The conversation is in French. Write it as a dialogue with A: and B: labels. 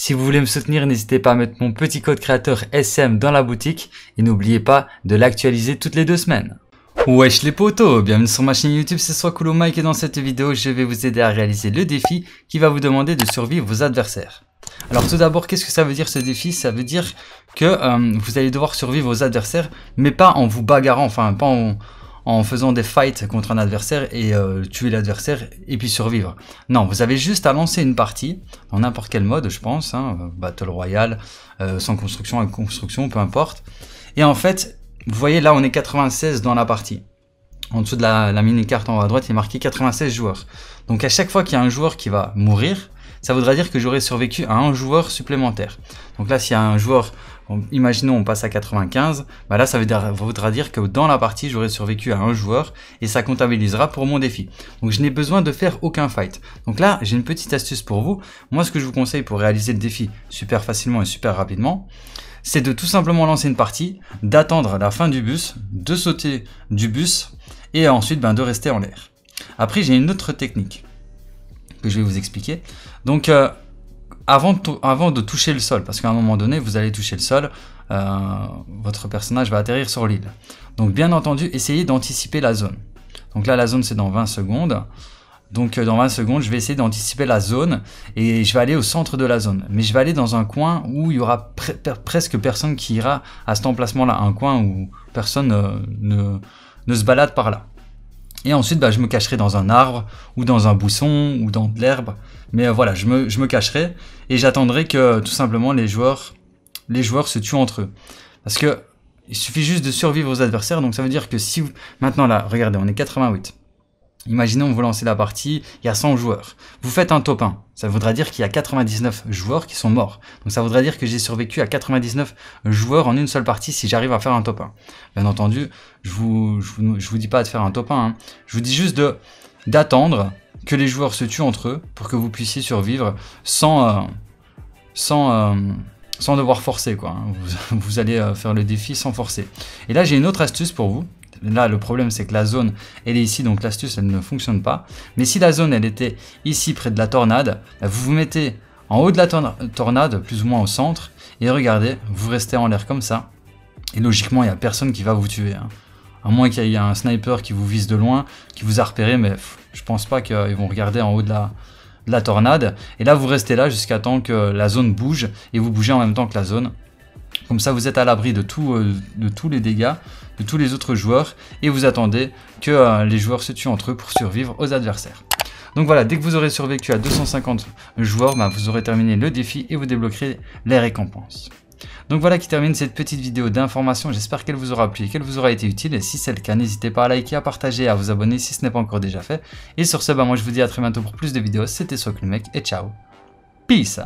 A: Si vous voulez me soutenir, n'hésitez pas à mettre mon petit code créateur SM dans la boutique et n'oubliez pas de l'actualiser toutes les deux semaines. Wesh les potos, bienvenue sur ma chaîne YouTube, c'est soit Mike et dans cette vidéo, je vais vous aider à réaliser le défi qui va vous demander de survivre vos adversaires. Alors tout d'abord, qu'est-ce que ça veut dire ce défi Ça veut dire que euh, vous allez devoir survivre vos adversaires, mais pas en vous bagarrant, enfin pas en, en faisant des fights contre un adversaire et euh, tuer l'adversaire et puis survivre. Non, vous avez juste à lancer une partie en n'importe quel mode, je pense, hein, Battle Royale, euh, sans construction, avec construction, peu importe. Et en fait, vous voyez là, on est 96 dans la partie. En dessous de la, la mini-carte en haut à droite, il est marqué 96 joueurs. Donc à chaque fois qu'il y a un joueur qui va mourir, ça voudra dire que j'aurai survécu à un joueur supplémentaire. Donc là, s'il y a un joueur, imaginons on passe à 95, bah là ça voudra dire que dans la partie, j'aurai survécu à un joueur et ça comptabilisera pour mon défi. Donc je n'ai besoin de faire aucun fight. Donc là, j'ai une petite astuce pour vous. Moi, ce que je vous conseille pour réaliser le défi super facilement et super rapidement, c'est de tout simplement lancer une partie, d'attendre la fin du bus, de sauter du bus et ensuite ben, de rester en l'air. Après, j'ai une autre technique que je vais vous expliquer. Donc, euh, avant, de avant de toucher le sol, parce qu'à un moment donné, vous allez toucher le sol, euh, votre personnage va atterrir sur l'île. Donc, bien entendu, essayez d'anticiper la zone. Donc là, la zone, c'est dans 20 secondes. Donc euh, dans 20 secondes, je vais essayer d'anticiper la zone et je vais aller au centre de la zone. Mais je vais aller dans un coin où il y aura presque personne qui ira à cet emplacement-là, un coin où personne ne, se balade par là. Et ensuite, bah, je me cacherai dans un arbre, ou dans un bousson, ou dans de l'herbe. Mais euh, voilà, je me, je me, cacherai et j'attendrai que tout simplement les joueurs, les joueurs se tuent entre eux. Parce que il suffit juste de survivre aux adversaires. Donc ça veut dire que si vous... Maintenant là, regardez, on est 88. Imaginons on vous lancer la partie, il y a 100 joueurs. Vous faites un top 1. Ça voudra dire qu'il y a 99 joueurs qui sont morts. Donc ça voudra dire que j'ai survécu à 99 joueurs en une seule partie si j'arrive à faire un top 1. Bien entendu, je vous, vous, dis pas de faire un top 1. Hein. Je vous dis juste d'attendre que les joueurs se tuent entre eux pour que vous puissiez survivre sans... Euh, sans euh, sans devoir forcer quoi. Hein. vous, allez euh, faire le défi sans forcer. Et là j'ai une autre astuce pour vous. Là, le problème, c'est que la zone, elle est ici, donc l'astuce, elle ne fonctionne pas. Mais si la zone, elle était ici, près de la tornade, bah, vous vous mettez en haut de la tornade, plus ou moins au centre, et regardez, vous restez en l'air comme ça. Et logiquement, il n'y a personne qui va vous tuer. Hein. À moins qu'il y ait un sniper qui vous vise de loin, qui vous a repéré, mais je pense pas qu'ils vont regarder en haut de la, de la tornade. Et là, vous restez là jusqu'à temps que la zone bouge, et vous bougez en même temps que la zone. Comme ça, vous êtes à l'abri de, euh, de, tous les dégâts de tous les autres joueurs et vous attendez que euh, les joueurs se tuent entre eux pour survivre aux adversaires. Donc voilà, dès que vous aurez survécu à 250 joueurs, bah, vous aurez terminé le défi et vous débloquerez les récompenses. Donc voilà qui termine cette petite vidéo d'information, j'espère qu'elle vous aura plu et qu'elle vous aura été utile, et si c'est le cas, n'hésitez pas à liker, à partager, à vous abonner si ce n'est pas encore déjà fait, et sur ce, bah, moi je vous dis à très bientôt pour plus de vidéos, c'était Soak mec, et ciao, peace